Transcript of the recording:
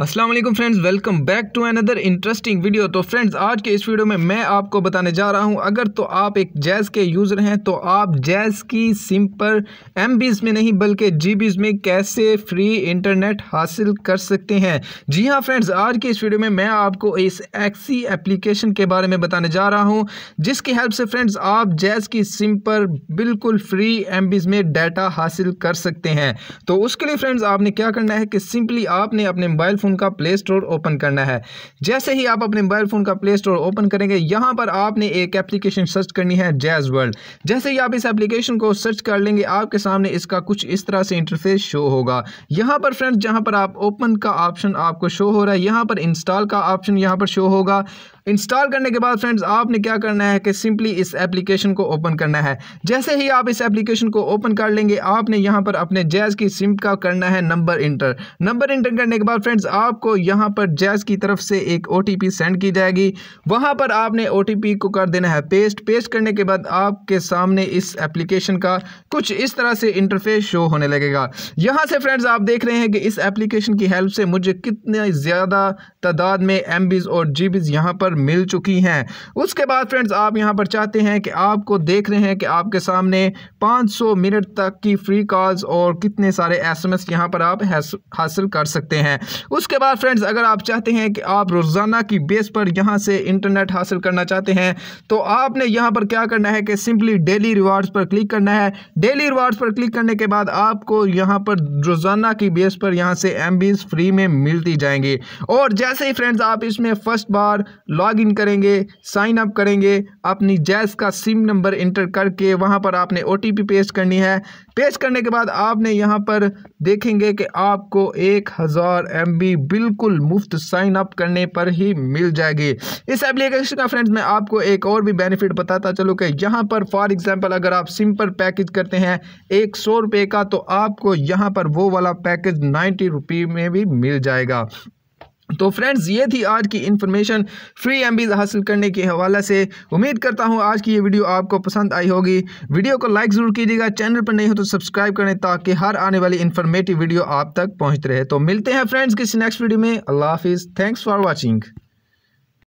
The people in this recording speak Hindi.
Aslam friends welcome back to another interesting video तो फ्रेंड्स आज के इस वीडियो में मैं आपको बताने जा रहा हूँ अगर तो आप एक जैज़ के यूज़र हैं तो आप जैज़ की सिम पर एम में नहीं बल्कि जी में कैसे फ्री इंटरनेट हासिल कर सकते हैं जी हाँ फ्रेंड्स आज के इस वीडियो में मैं आपको इस एक्सी एप्लीकेशन e के बारे में बताने जा रहा हूँ जिसकी हेल्प से फ्रेंड्स आप जैज़ की सिम पर बिल्कुल फ्री एम में डाटा हासिल कर सकते हैं तो उसके लिए फ्रेंड्स आपने क्या करना है कि सिंपली आपने अपने मोबाइल फ़ोन फ़ोन का प्ले स्टोर ओपन करना है जैसे ही आप अपने मोबाइल फ़ोन का प्ले स्टोर ओपन करेंगे यहां पर आपने एक एप्लीकेशन सर्च करनी है जैज़ वर्ल्ड जैसे ही आप इस एप्लीकेशन को सर्च कर लेंगे आपके सामने इसका कुछ इस तरह से इंटरफेस शो होगा यहां पर फ्रेंड्स जहां पर आप ओपन का ऑप्शन आपको शो हो रहा है यहां पर इंस्टॉल का ऑप्शन यहां पर शो होगा इंस्टॉल करने के बाद फ्रेंड्स आपने क्या करना है कि सिंपली इस एप्लीकेशन को ओपन करना है जैसे ही आप इस एप्लीकेशन को ओपन कर लेंगे आपने यहां पर अपने जैज़ की सिम का करना है नंबर इंटर नंबर इंटर करने के बाद फ्रेंड्स आपको यहाँ पर जैज़ की तरफ से एक ओ सेंड की जाएगी वहाँ पर आपने ओ को कर देना है पेस्ट पेस्ट करने के बाद आपके सामने इस एप्लीकेशन का कुछ इस तरह से इंटरफेस शो होने लगेगा यहाँ से फ्रेंड्स आप देख रहे हैं कि इस एप्लीकेशन की हेल्प से मुझे कितने ज़्यादा तादाद में एम और जी बीज़ यहाँ पर मिल चुकी हैं उसके बाद फ्रेंड्स आप यहाँ पर चाहते हैं कि आपको देख रहे हैं कि आपके सामने 500 मिनट तक की फ्री कॉल्स और कितने सारे एस एम यहाँ पर आप हासिल कर सकते हैं उस उसके बाद फ्रेंड्स अगर आप चाहते हैं कि आप रोज़ाना की बेस पर यहाँ से इंटरनेट हासिल करना चाहते हैं तो आपने यहाँ पर क्या करना है कि सिंपली डेली रिवार्ड्स पर क्लिक करना है डेली रिवार्ड्स पर क्लिक करने के बाद आपको यहाँ पर रोज़ाना की बेस पर यहाँ से एम फ्री में मिलती जाएंगी और जैसे ही फ्रेंड्स आप इसमें फ़र्स्ट बार लॉग इन करेंगे साइन अप करेंगे अपनी जैस का सिम नंबर इंटर करके वहाँ पर आपने ओ पेस्ट करनी है पेस्ट करने के बाद आपने यहाँ पर देखेंगे कि आपको एक हज़ार एम बी भी बिल्कुल मुफ्त साइन अप करने पर ही मिल जाएगी इस एप्लीकेशन का फ्रेंड्स मैं आपको एक और भी बेनिफिट बताता चलूँ कि यहाँ पर फॉर एग्जाम्पल अगर आप सिंपल पैकेज करते हैं एक सौ रुपये का तो आपको यहाँ पर वो वाला पैकेज नाइन्टी रुपये में भी मिल जाएगा तो फ्रेंड्स ये थी आज की इन्फॉर्मेशन फ्री एम हासिल करने के हवाले से उम्मीद करता हूँ आज की ये वीडियो आपको पसंद आई होगी वीडियो को लाइक ज़रूर कीजिएगा चैनल पर नहीं हो तो सब्सक्राइब करें ताकि हर आने वाली इन्फॉर्मेटिव वीडियो आप तक पहुँचते रहे तो मिलते हैं फ्रेंड्स किसी नेक्स्ट वीडियो में अल्लाह हाफिज़ थैंक्स फॉर वॉचिंग